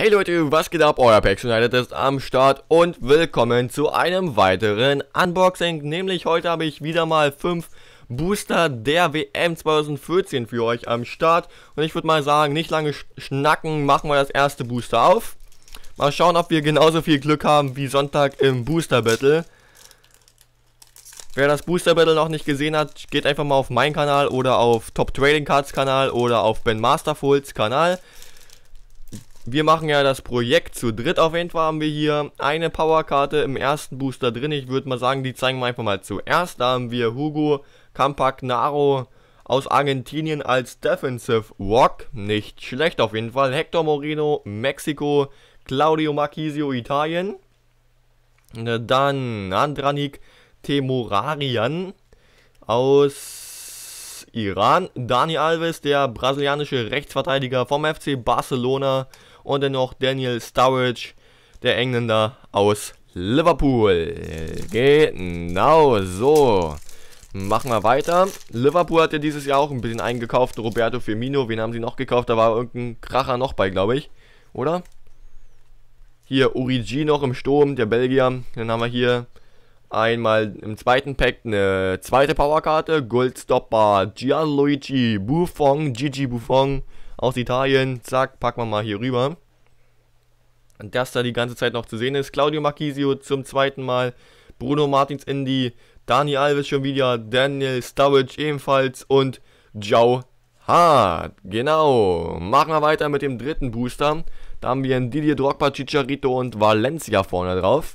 Hey Leute, was geht ab? Euer Pax United ist am Start und willkommen zu einem weiteren Unboxing. Nämlich heute habe ich wieder mal 5 Booster der WM 2014 für euch am Start. Und ich würde mal sagen, nicht lange schnacken, machen wir das erste Booster auf. Mal schauen, ob wir genauso viel Glück haben wie Sonntag im Booster Battle. Wer das Booster Battle noch nicht gesehen hat, geht einfach mal auf meinen Kanal oder auf Top Trading Cards Kanal oder auf Ben Masterfolds Kanal wir machen ja das Projekt zu dritt. Auf jeden Fall haben wir hier eine Powerkarte im ersten Booster drin. Ich würde mal sagen, die zeigen wir einfach mal zuerst. Da haben wir Hugo Campagnaro aus Argentinien als Defensive Walk. Nicht schlecht auf jeden Fall. Hector Moreno, Mexiko. Claudio Marchisio, Italien. Dann Andranik Temorarian aus Iran. Dani Alves, der brasilianische Rechtsverteidiger vom FC Barcelona. Und dennoch Daniel Sturridge, der Engländer aus Liverpool. Genau so. Machen wir weiter. Liverpool hat ja dieses Jahr auch ein bisschen eingekauft. Roberto Firmino, wen haben sie noch gekauft? Da war irgendein Kracher noch bei, glaube ich. Oder? Hier Origi noch im Sturm, der Belgier. Dann haben wir hier Einmal im zweiten Pack eine zweite Powerkarte, Goldstopper, Gianluigi Buffon, Gigi Buffon aus Italien. Zack, packen wir mal hier rüber. Und das da die ganze Zeit noch zu sehen ist. Claudio Marchisio zum zweiten Mal, Bruno Martins Indy, Dani Alves schon wieder, Daniel Sturridge ebenfalls und Joe Hart. Genau. Machen wir weiter mit dem dritten Booster. Da haben wir einen Didier Drogba, Chicharito und Valencia vorne drauf.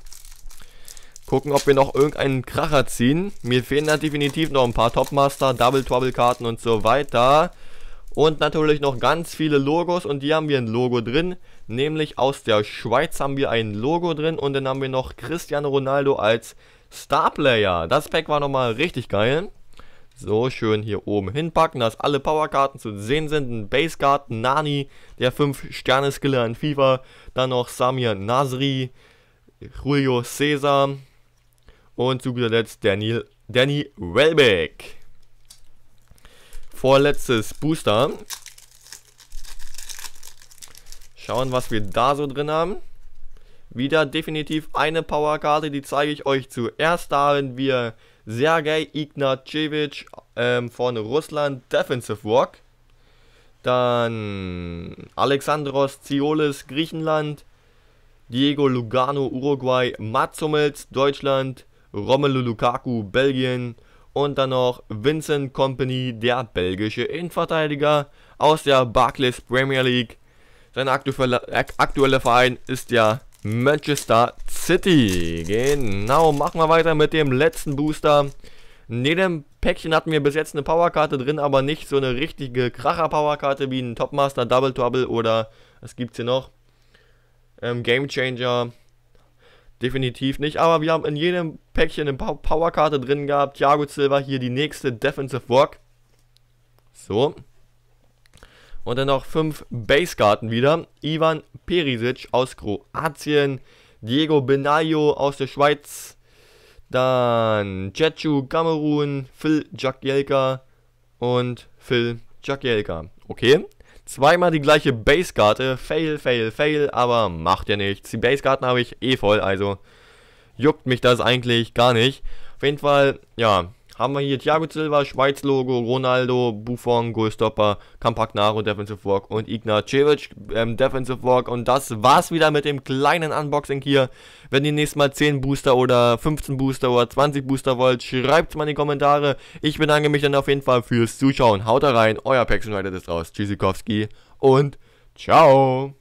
Gucken, ob wir noch irgendeinen Kracher ziehen. Mir fehlen da definitiv noch ein paar Topmaster, Double Trouble Karten und so weiter. Und natürlich noch ganz viele Logos und hier haben wir ein Logo drin. Nämlich aus der Schweiz haben wir ein Logo drin und dann haben wir noch Cristiano Ronaldo als Starplayer. Das Pack war nochmal richtig geil. So schön hier oben hinpacken, dass alle Powerkarten zu sehen sind. Ein Basekarten, Nani, der 5-Sterne-Skiller in FIFA. Dann noch Samir Nasri, Julio Cesar, und zu guter Letzt Daniel, Danny Welbeck. Vorletztes Booster. Schauen, was wir da so drin haben. Wieder definitiv eine Powerkarte, die zeige ich euch zuerst. Da haben wir Sergei Ignatjewitsch ähm, von Russland, Defensive Walk. Dann Alexandros Ziolis, Griechenland. Diego Lugano, Uruguay. Mats Hummels, Deutschland. Romelu Lukaku, Belgien. Und dann noch Vincent Company, der belgische Innenverteidiger aus der Barclays Premier League. Sein aktueller, aktueller Verein ist ja Manchester City. Genau, machen wir weiter mit dem letzten Booster. In jedem Päckchen hatten wir bis jetzt eine Powerkarte drin, aber nicht so eine richtige Kracher-Powerkarte wie ein Topmaster, Double Trouble oder was gibt's hier noch? Ähm, Game Changer, Definitiv nicht, aber wir haben in jedem Päckchen eine Powerkarte drin gehabt. Thiago Silva hier die nächste Defensive Walk. So. Und dann noch fünf Basekarten wieder. Ivan Perisic aus Kroatien. Diego Benayo aus der Schweiz. Dann Jeju Kamerun. Phil Jagielka und Phil Jagielka. Okay. Zweimal die gleiche Basekarte. Fail, fail, fail, aber macht ja nichts. Die Basekarten habe ich eh voll, also juckt mich das eigentlich gar nicht. Auf jeden Fall, ja, haben wir hier Thiago Silva, Schweiz-Logo, Ronaldo, Buffon, Goalstopper, Campagnaro, Defensive Walk und Ignacevic, ähm, Defensive Walk. Und das war's wieder mit dem kleinen Unboxing hier. Wenn ihr nächstes Mal 10 Booster oder 15 Booster oder 20 Booster wollt, schreibt's mal in die Kommentare. Ich bedanke mich dann auf jeden Fall fürs Zuschauen. Haut rein, euer Pax United ist raus. Tschüssikowski und ciao.